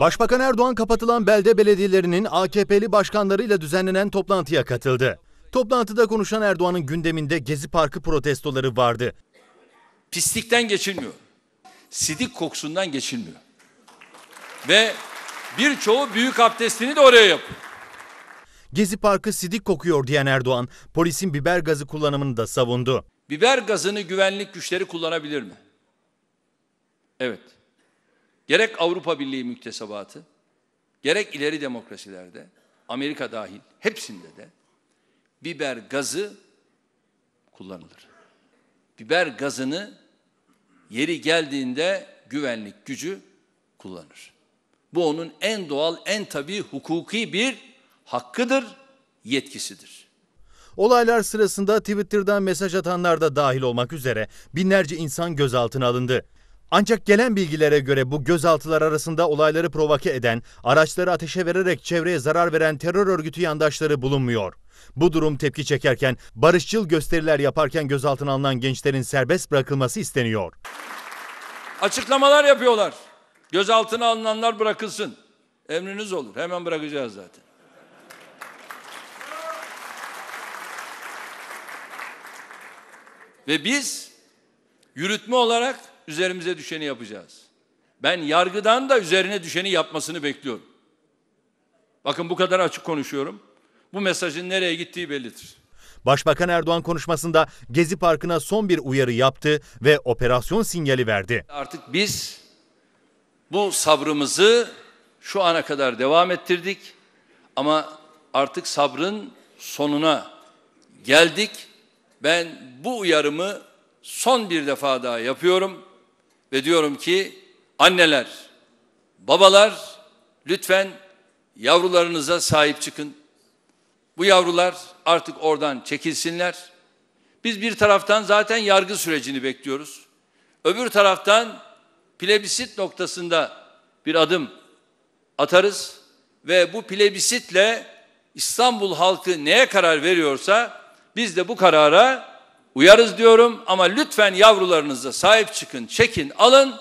Başbakan Erdoğan kapatılan belde belediyelerinin AKP'li başkanlarıyla düzenlenen toplantıya katıldı. Toplantıda konuşan Erdoğan'ın gündeminde Gezi Parkı protestoları vardı. Pislikten geçilmiyor. Sidik kokusundan geçilmiyor. Ve birçoğu büyük abdestini de oraya yapıyor. Gezi Parkı sidik kokuyor diyen Erdoğan, polisin biber gazı kullanımını da savundu. Biber gazını güvenlik güçleri kullanabilir mi? Evet. Gerek Avrupa Birliği müktesebatı, gerek ileri demokrasilerde, Amerika dahil hepsinde de biber gazı kullanılır. Biber gazını yeri geldiğinde güvenlik gücü kullanır. Bu onun en doğal, en tabii hukuki bir hakkıdır, yetkisidir. Olaylar sırasında Twitter'dan mesaj atanlar da dahil olmak üzere binlerce insan gözaltına alındı. Ancak gelen bilgilere göre bu gözaltılar arasında olayları provoke eden, araçları ateşe vererek çevreye zarar veren terör örgütü yandaşları bulunmuyor. Bu durum tepki çekerken barışçıl gösteriler yaparken gözaltına alınan gençlerin serbest bırakılması isteniyor. Açıklamalar yapıyorlar. Gözaltına alınanlar bırakılsın. Emriniz olur. Hemen bırakacağız zaten. Ve biz yürütme olarak üzerimize düşeni yapacağız. Ben yargıdan da üzerine düşeni yapmasını bekliyorum. Bakın bu kadar açık konuşuyorum. Bu mesajın nereye gittiği bellidir. Başbakan Erdoğan konuşmasında Gezi Parkı'na son bir uyarı yaptı ve operasyon sinyali verdi. Artık biz bu sabrımızı şu ana kadar devam ettirdik ama artık sabrın sonuna geldik. Ben bu uyarımı son bir defa daha yapıyorum. Ve diyorum ki anneler, babalar lütfen yavrularınıza sahip çıkın. Bu yavrular artık oradan çekilsinler. Biz bir taraftan zaten yargı sürecini bekliyoruz. Öbür taraftan plebisit noktasında bir adım atarız ve bu plebisitle İstanbul halkı neye karar veriyorsa biz de bu karara Uyarız diyorum ama lütfen yavrularınıza sahip çıkın, çekin, alın.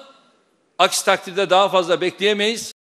Aksi takdirde daha fazla bekleyemeyiz.